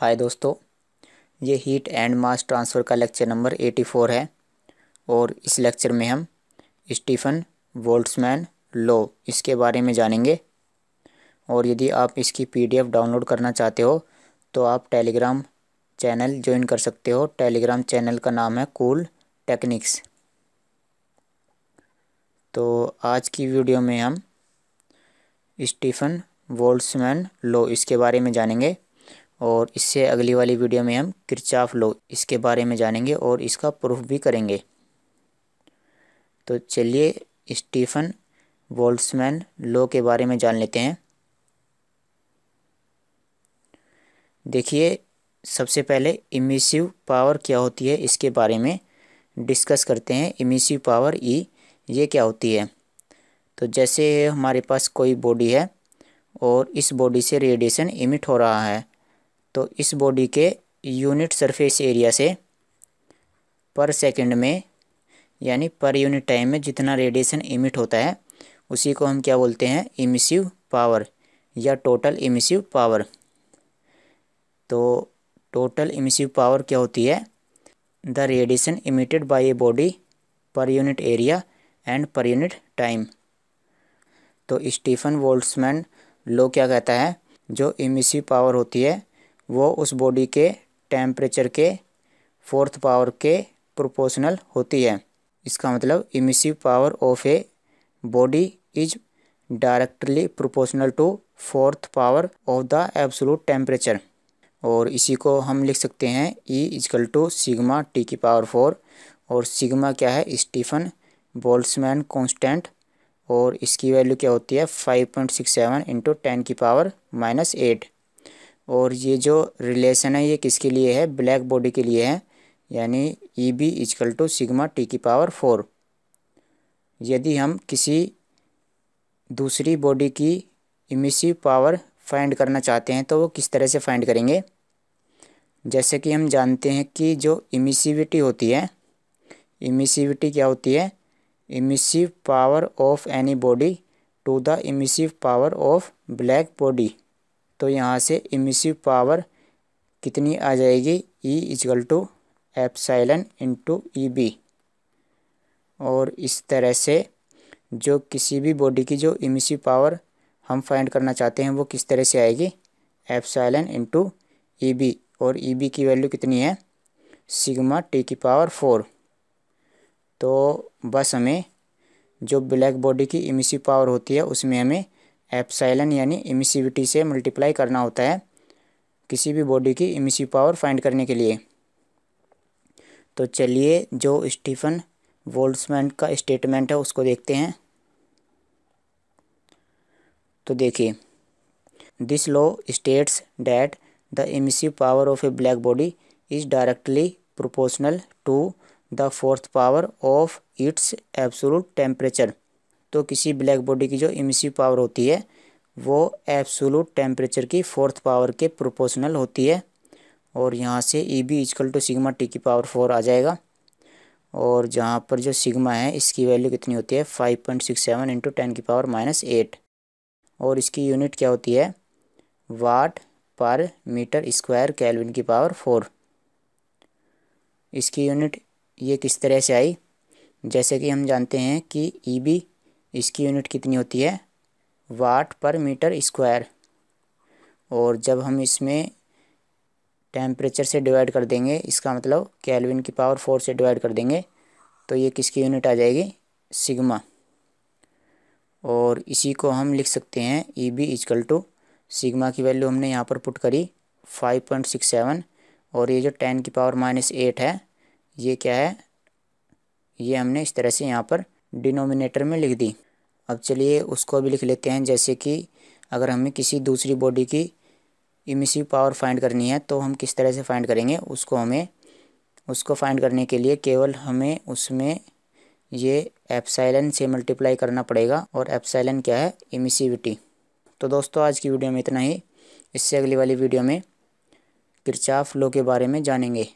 हाय दोस्तों ये heat and mass transfer का लेक्चर नंबर एटी फोर है और इस लेक्चर में हम स्टीफन वोल्ट्समैन लॉ इसके बारे में जानेंगे और यदि आप इसकी पीडीएफ डाउनलोड करना चाहते हो तो आप टेलीग्राम चैनल ज्वाइन कर सकते हो टेलीग्राम चैनल का नाम है कूल टेक्निक्स तो आज की वीडियो में हम स्टीफन वोल्ट्समैन लॉ इसके बारे में जानेंगे और इससे अगली वाली वीडियो में हम किरचाफ लो इसके बारे में जानेंगे और इसका प्रूफ भी करेंगे तो चलिए स्टीफन वोल्ट्समैन लो के बारे में जान लेते हैं देखिए सबसे पहले इमिसिव पावर क्या होती है इसके बारे में डिस्कस करते हैं इमिसिव पावर ई ये क्या होती है तो जैसे हमारे पास कोई बॉडी है और इस बॉडी से रेडिएशन इमिट हो रहा है तो इस बॉडी के यूनिट सरफेस एरिया से पर सेकंड में यानी पर यूनिट टाइम में जितना रेडिएशन इमिट होता है उसी को हम क्या बोलते हैं इमिसिव पावर या टोटल इमिसिव पावर तो टोटल इमिसिव पावर क्या होती है the radiation emitted by a body per unit area and per unit time तो स्टीफन वोल्ट्समैन लो क्या कहता है जो इमिसिव पावर होती है वो उस बॉडी के टेम्परेचर के फोर्थ पावर के प्रोपोर्शनल होती है इसका मतलब emissive power of a body is directly proportional to fourth power of the absolute temperature और इसी को हम लिख सकते हैं E equal to sigma T की पावर फोर और सिग्मा क्या है स्टीफन बोल्समैन कॉन्स्टेंट और इसकी वैल्यू क्या होती है five point six seven into ten की पावर माइनस एट और ये जो रिलेशन है ये किसके लिए है ब्लैक बॉडी के लिए है यानी E B equal to sigma T की पावर फोर यदि हम किसी दूसरी बॉडी की इमिसिव पावर फाइंड करना चाहते हैं तो वो किस तरह से फाइंड करेंगे जैसे कि हम जानते हैं कि जो इमिसिविटी होती है इमिसिविटी क्या होती है emissive power of any body to the emissive power of black body तो यहाँ से इमिसिव पावर कितनी आ जाएगी E equal to epsilon into E B और इस तरह से जो किसी भी बॉडी की जो इमिसिव पावर हम फाइंड करना चाहते हैं वो किस तरह से आएगी epsilon into E B और ई बी की वैल्यू कितनी है सिग्मा टी की पावर फोर तो बस हमें जो ब्लैक बॉडी की इमिसिव पावर होती है उसमें हमें एप्साइलन यानी इमिसिविटी से मल्टीप्लाई करना होता है किसी भी बॉडी की इमिसिव पावर फाइंड करने के लिए तो चलिए जो स्टीफन वोल्ट्समैन का स्टेटमेंट है उसको देखते हैं तो देखिए this law states that the emissive power of a black body is directly proportional to the fourth power of its absolute temperature तो किसी ब्लैक बॉडी की जो इमिसिव पावर होती है वो एब्सोलूट टेम्परेचर की फोर्थ पावर के प्रोपोर्शनल होती है और यहाँ से E B equal to sigma T की पावर फोर आ जाएगा और जहाँ पर जो सिग्मा है इसकी वैल्यू कितनी होती है five point six seven into ten की पावर माइनस एट और इसकी यूनिट क्या होती है watt per metre square kelvin की पावर फोर इसकी यूनिट ये किस तरह से आई जैसे कि हम जानते हैं कि ई e बी इसकी यूनिट कितनी होती है वाट पर मीटर स्क्वायर और जब हम इसमें टेम्परेचर से डिवाइड कर देंगे इसका मतलब कैलविन की पावर फोर से डिवाइड कर देंगे तो ये किसकी यूनिट आ जाएगी सिग्मा और इसी को हम लिख सकते हैं E e B equal to sigma की वैल्यू हमने यहाँ पर पुट करी फाइव पॉइंट सिक्स सेवन और ये जो टेन की पावर माइनस एट है ये क्या है ये हमने इस तरह से यहाँ पर डिनोमिनेटर में लिख दी अब चलिए उसको भी लिख लेते हैं जैसे कि अगर हमें किसी दूसरी बॉडी की इमिसिव पावर फाइंड करनी है तो हम किस तरह से फाइंड करेंगे उसको हमें उसको फाइंड करने के लिए केवल हमें उसमें ये एप्साइलन से मल्टीप्लाई करना पड़ेगा और एप्साइलन क्या है इमिसिविटी तो दोस्तों आज की वीडियो में इतना ही इससे अगली वाली वीडियो में किरचाफ लो के बारे में जानेंगे